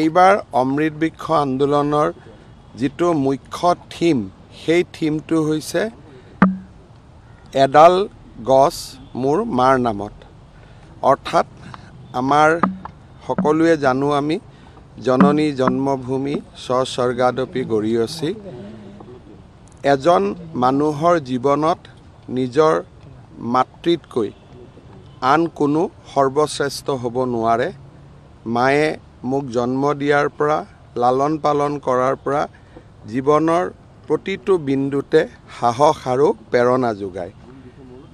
এইবাৰ অমৃত বৃক্ষ আন্দোলনৰ যিটো মুখ্য থিম সেই থিমটো হৈছে এডাল গছ মোৰ মাৰ নামত অৰ্থাৎ আমাৰ সকলোৱে জানো আমি জননী জন্মভূমি স্বৰ্গাদপি গৰিয়চি এজন মানুহৰ জীৱনত নিজৰ মাতৃতকৈ আন কোনো সৰ্বশ্ৰেষ্ঠ হ'ব নোৱাৰে মায়ে মোক জন্ম দিয়াৰ পৰা লালন পালন কৰাৰ পৰা জীৱনৰ প্ৰতিটো বিন্দুতে সাহস আৰু প্ৰেৰণা যোগায়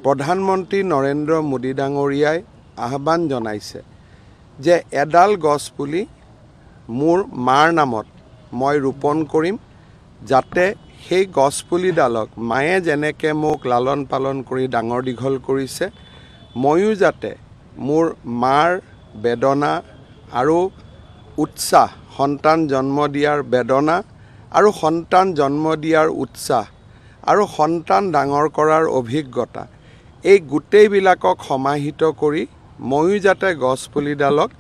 প্ৰধানমন্ত্ৰী নৰেন্দ্ৰ মোদী ডাঙৰীয়াই আহ্বান জনাইছে যে এডাল গছ পুলি মোৰ মাৰ নামত মই ৰোপণ কৰিম যাতে সেই গছপুলিডালক মায়ে যেনেকৈ মোক লালন পালন কৰি ডাঙৰ দীঘল কৰিছে ময়ো যাতে মোৰ মাৰ বেদনা আৰু উৎসাহ সন্তান জন্ম দিয়াৰ বেদনা আৰু সন্তান জন্ম দিয়াৰ উৎসাহ আৰু সন্তান ডাঙৰ কৰাৰ অভিজ্ঞতা এই গোটেইবিলাকক সমাহিত কৰি ময়ো যাতে গছপুলিডালক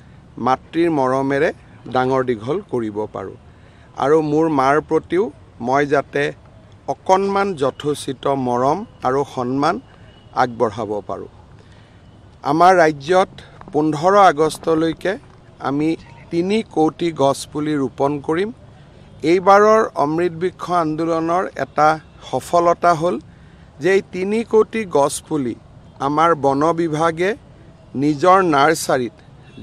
মাতৃৰ মৰমেৰে ডাঙৰ দীঘল কৰিব পাৰোঁ আৰু মোৰ মাৰ প্ৰতিও মই যাতে অকণমান যথোচিত মৰম আৰু সন্মান আগবঢ়াব পাৰোঁ আমাৰ ৰাজ্যত পোন্ধৰ আগষ্টলৈকে আমি তিনি কোটি গছপুলি ৰোপণ কৰিম এইবাৰৰ অমৃত বৃক্ষ আন্দোলনৰ এটা সফলতা হ'ল যে এই তিনি কোটি গছপুলি আমাৰ বন বিভাগে নিজৰ নাৰ্চাৰীত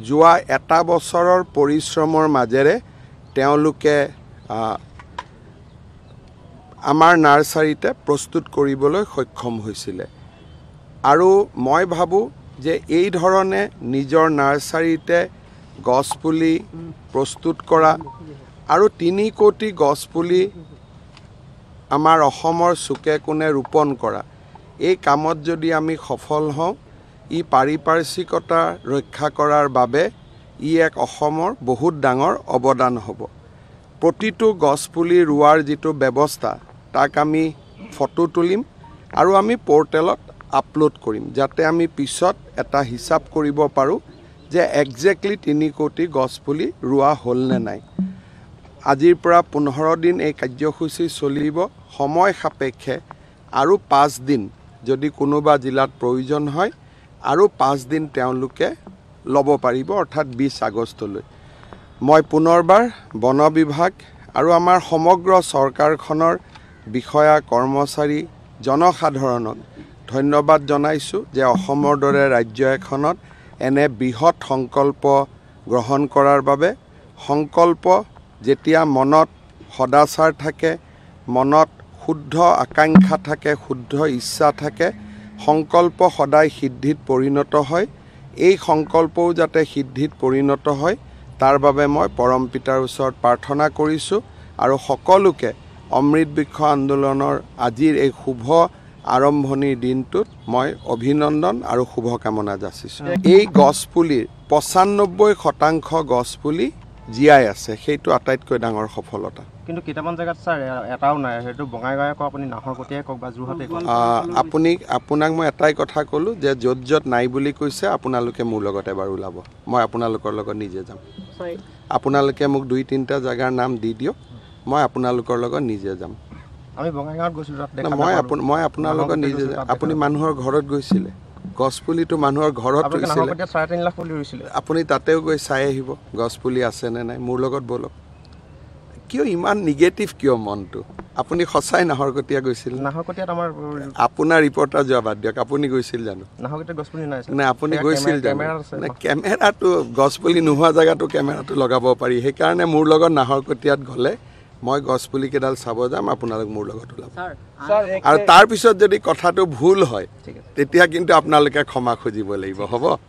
যোৱা এটা বছৰৰ পৰিশ্ৰমৰ মাজেৰে তেওঁলোকে আমাৰ নাৰ্চাৰীতে প্ৰস্তুত কৰিবলৈ সক্ষম হৈছিলে আৰু মই ভাবোঁ যে এইধৰণে নিজৰ নাৰ্চাৰীতে গছপুলি প্ৰস্তুত কৰা আৰু তিনি কোটি গছপুলি আমাৰ অসমৰ চুকে কোণে ৰোপণ কৰা এই কামত যদি আমি সফল হওঁ ই পাৰিপাৰ্শ্বিকতা ৰক্ষা কৰাৰ বাবে ই এক অসমৰ বহুত ডাঙৰ অৱদান হ'ব প্ৰতিটো গছপুলি ৰোৱাৰ যিটো ব্যৱস্থা তাক আমি ফটো তুলিম আৰু আমি পৰ্টেলত আপলোড কৰিম যাতে আমি পিছত এটা হিচাপ কৰিব পাৰোঁ যে একজেক্টলি তিনি কোটি গছপুলি ৰোৱা হ'ল নে নাই আজিৰ পৰা পোন্ধৰ দিন এই কাৰ্যসূচী চলিব সময় সাপেক্ষে আৰু পাঁচদিন যদি কোনোবা জিলাত প্ৰয়োজন হয় আৰু পাঁচদিন তেওঁলোকে ল'ব পাৰিব অৰ্থাৎ বিছ আগষ্টলৈ মই পুনৰবাৰ বন বিভাগ আৰু আমাৰ সমগ্ৰ চৰকাৰখনৰ বিষয়া কৰ্মচাৰী জনসাধাৰণক ধন্যবাদ জনাইছোঁ যে অসমৰ দৰে ৰাজ্য এখনত এনে বৃহৎ সংকল্প গ্ৰহণ কৰাৰ বাবে সংকল্প যেতিয়া মনত সদাচাৰ থাকে মনত শুদ্ধ আকাংক্ষা থাকে শুদ্ধ ইচ্ছা থাকে সংকল্প সদায় সিদ্ধিত পৰিণত হয় এই সংকল্পও যাতে সিদ্ধিত পৰিণত হয় তাৰ বাবে মই পৰম পিতাৰ ওচৰত প্ৰাৰ্থনা কৰিছোঁ আৰু সকলোকে অমৃত বৃক্ষ আন্দোলনৰ আজিৰ এই শুভ আৰম্ভণিৰ দিনটোত মই অভিনন্দন আৰু শুভকামনা যাচিছোঁ এই গছপুলিৰ পঁচানব্বৈ শতাংশ গছপুলি জীয়াই আছে সেইটো আটাইতকৈ ডাঙৰ সফলতা কিন্তু কেইটামান জেগাত ছাৰ এটাও নাই সেইটো বঙাইগাঁৱে কওক আপুনি নাহৰকটীয়াই কওক বা যোৰহাটেই কওক আপুনি আপোনাক মই এটাই কথা ক'লোঁ যে য'ত য'ত নাই বুলি কৈছে আপোনালোকে মোৰ লগত এবাৰ ওলাব মই আপোনালোকৰ লগত নিজে যাম আপোনালোকে মোক দুই তিনিটা জেগাৰ নাম দি দিয়ক মই আপোনালোকৰ লগত নিজে যাম আমি বঙাইগাঁৱত গৈছিলোঁ তাত মই মই আপোনালোকৰ নিজে আপুনি মানুহৰ ঘৰত গৈছিলে গছপুলিটো মানুহৰ ঘৰত ৰুইছিলে চাৰে তিনি লাখ পুলি ৰুইছিলে আপুনি তাতেও গৈ চাই আহিব গছপুলি আছে নে নাই মোৰ লগত বলক কিয় ইমান নিগেটিভ কিয় মনটো আপুনি সঁচাই নাহৰকটীয়া গৈছিল নাহৰকটীয়াত আমাৰ আপোনাৰ ৰিপৰ্টাৰ যোৱা বাদ দিয়ক আপুনি গৈছিল জানো নাহৰকটীয়া গছপুলি নাই নাই আপুনি গৈছিল জানো কেমেৰাটো গছপুলি নোহোৱা জেগাটো কেমেৰাটো লগাব পাৰি সেইকাৰণে মোৰ লগত নাহৰকটীয়াত গ'লে মই গছপুলিকেইডাল চাব যাম আপোনালোক মোৰ লগত ওলাব আৰু তাৰপিছত যদি কথাটো ভুল হয় তেতিয়া কিন্তু আপোনালোকে ক্ষমা খুজিব লাগিব হ'ব